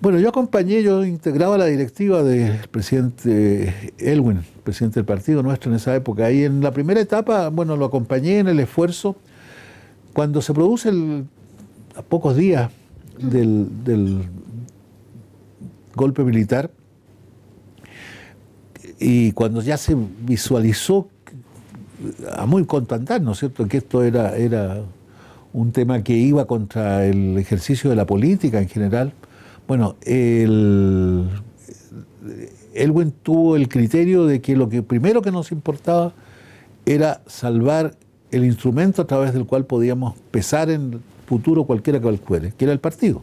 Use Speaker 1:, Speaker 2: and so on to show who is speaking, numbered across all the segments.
Speaker 1: Bueno, yo acompañé, yo integraba la directiva del presidente Elwin, presidente del partido nuestro en esa época, y en la primera etapa, bueno, lo acompañé en el esfuerzo. Cuando se produce a pocos días del, golpe militar, y cuando ya se visualizó a muy contandar, ¿no es cierto?, que esto era, era un tema que iba contra el ejercicio de la política en general, bueno, el, Elwin tuvo el criterio de que lo que primero que nos importaba era salvar el instrumento a través del cual podíamos pesar en el futuro cualquiera que fuere, que era el partido.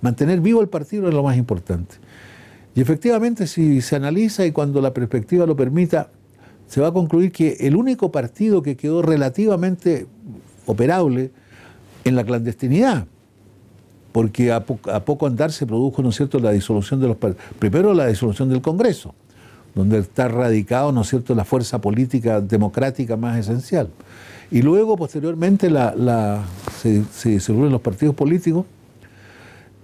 Speaker 1: Mantener vivo el partido era lo más importante. Y efectivamente, si se analiza y cuando la perspectiva lo permita, se va a concluir que el único partido que quedó relativamente operable en la clandestinidad, porque a, poco andar se produjo, ¿no es cierto?, la disolución de los primero la disolución del Congreso, donde está radicado, ¿no es cierto?, la fuerza política democrática más esencial. Y luego, posteriormente, se, disolvieron los partidos políticos.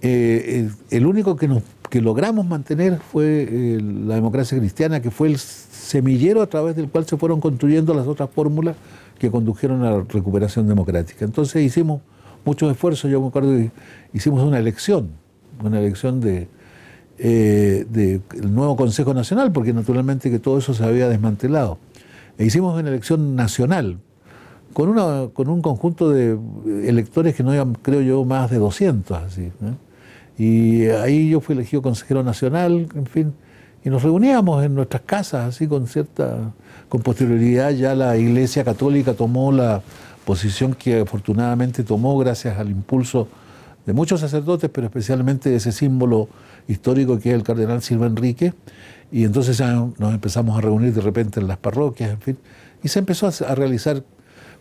Speaker 1: Eh, el, único que, logramos mantener fue eh, la democracia cristiana, que fue el semillero a través del cual se fueron construyendo las otras fórmulas que condujeron a la recuperación democrática. Entonces hicimos muchos esfuerzos. Yo me acuerdo hicimos una elección, una elección de, eh, del nuevo Consejo Nacional, porque naturalmente que todo eso se había desmantelado. E hicimos una elección nacional, con, una, con un conjunto de electores que no eran, creo yo, más de 200, así. Y ahí yo fui elegido consejero nacional, en fin y nos reuníamos en nuestras casas, así con cierta... Con posterioridad ya la Iglesia Católica tomó la posición que afortunadamente tomó gracias al impulso de muchos sacerdotes, pero especialmente de ese símbolo histórico que es el cardenal Silva Enrique. Y entonces nos empezamos a reunir de repente en las parroquias, en fin. Y se empezó a realizar,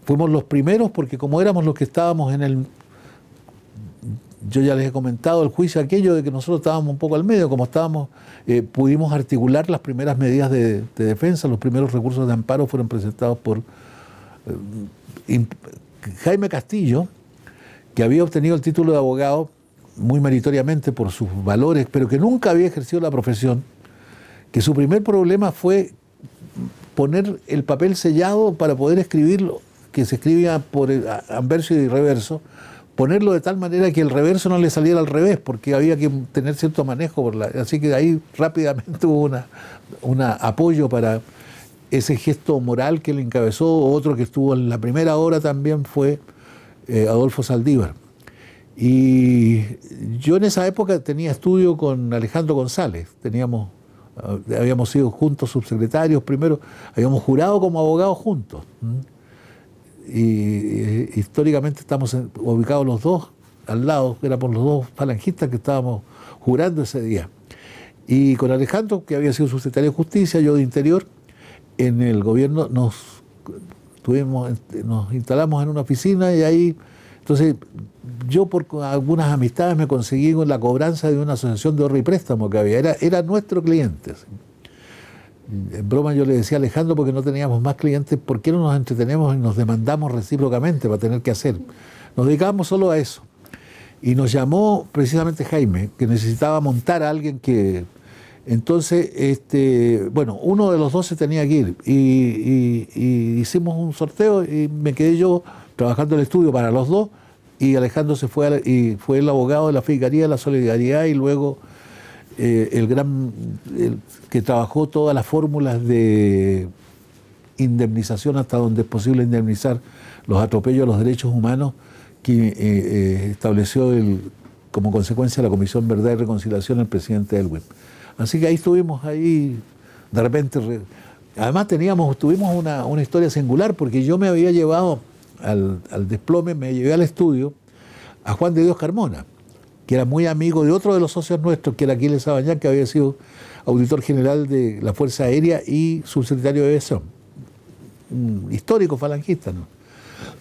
Speaker 1: fuimos los primeros porque como éramos los que estábamos en el yo ya les he comentado el juicio aquello de que nosotros estábamos un poco al medio, como estábamos, eh, pudimos articular las primeras medidas de, defensa, los primeros recursos de amparo fueron presentados por eh, Jaime Castillo, que había obtenido el título de abogado muy meritoriamente por sus valores, pero que nunca había ejercido la profesión, que su primer problema fue poner el papel sellado para poder escribirlo, que se escribía por anverso y reverso, ponerlo de tal manera que el reverso no le saliera al revés, porque había que tener cierto manejo. Por la, así que de ahí rápidamente hubo un apoyo para ese gesto moral que le encabezó. Otro que estuvo en la primera hora también fue eh, Adolfo Saldívar. Y yo en esa época tenía estudio con Alejandro González, teníamos, ah, habíamos sido juntos subsecretarios primero, habíamos jurado como abogados juntos y históricamente estamos ubicados los dos al lado, era por los dos falangistas que estábamos jurando ese día. Y con Alejandro, que había sido secretario de Justicia, yo de Interior, en el gobierno nos, tuvimos, este, nos instalamos en una oficina y ahí, entonces yo por algunas amistades me conseguí con la cobranza de una asociación de ahorro y préstamo que había, era, nuestro cliente en broma yo le decía a Alejandro porque no teníamos más clientes, ¿por qué no nos entretenemos y nos demandamos recíprocamente para tener que hacer? Nos dedicábamos solo a eso. Y nos llamó precisamente Jaime, que necesitaba montar a alguien que... Entonces, este, bueno, uno de los dos se tenía que ir y, hicimos un sorteo y me quedé yo trabajando en el estudio para los dos y Alejandro se fue y fue el abogado de la Fiscalía de la Solidaridad y luego eh, el gran que trabajó todas las fórmulas de indemnización hasta donde es posible indemnizar los atropellos a los derechos humanos que eh, eh, estableció el, como consecuencia la Comisión Verdad y Reconciliación el presidente Elwin. Así que ahí estuvimos ahí, de repente. además teníamos, tuvimos una, historia singular porque yo me había llevado al desplome, me llevé al estudio a Juan de Dios Carmona que era muy amigo de otro de los socios nuestros, que era Aquiles Sabañán, que había sido auditor general de la Fuerza Aérea y subsecretario de Aviación. histórico falangista, ¿no?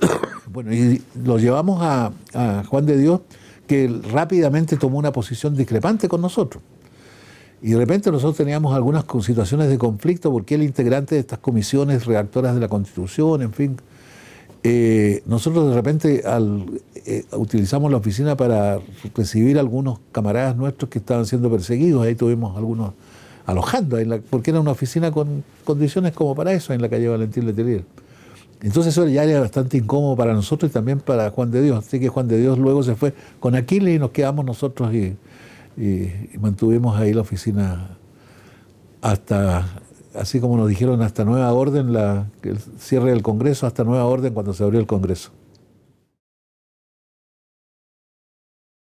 Speaker 1: bueno, y lo llevamos a, Juan de Dios, que rápidamente tomó una posición discrepante con nosotros. Y de repente nosotros teníamos algunas situaciones de conflicto porque el integrante de estas comisiones redactoras de la Constitución, en fin, eh, nosotros de repente al eh, utilizamos la oficina para recibir algunos camaradas nuestros que estaban siendo perseguidos. Ahí tuvimos algunos alojando, porque era una oficina con condiciones como para eso, en la calle Valentín Letelier. Entonces eso ya era bastante incómodo para nosotros y también para Juan de Dios. Así que Juan de Dios luego se fue con Aquiles y nos quedamos nosotros y, mantuvimos ahí la oficina hasta, así como nos dijeron, hasta nueva orden, la, el cierre del Congreso, hasta nueva orden cuando se abrió el Congreso.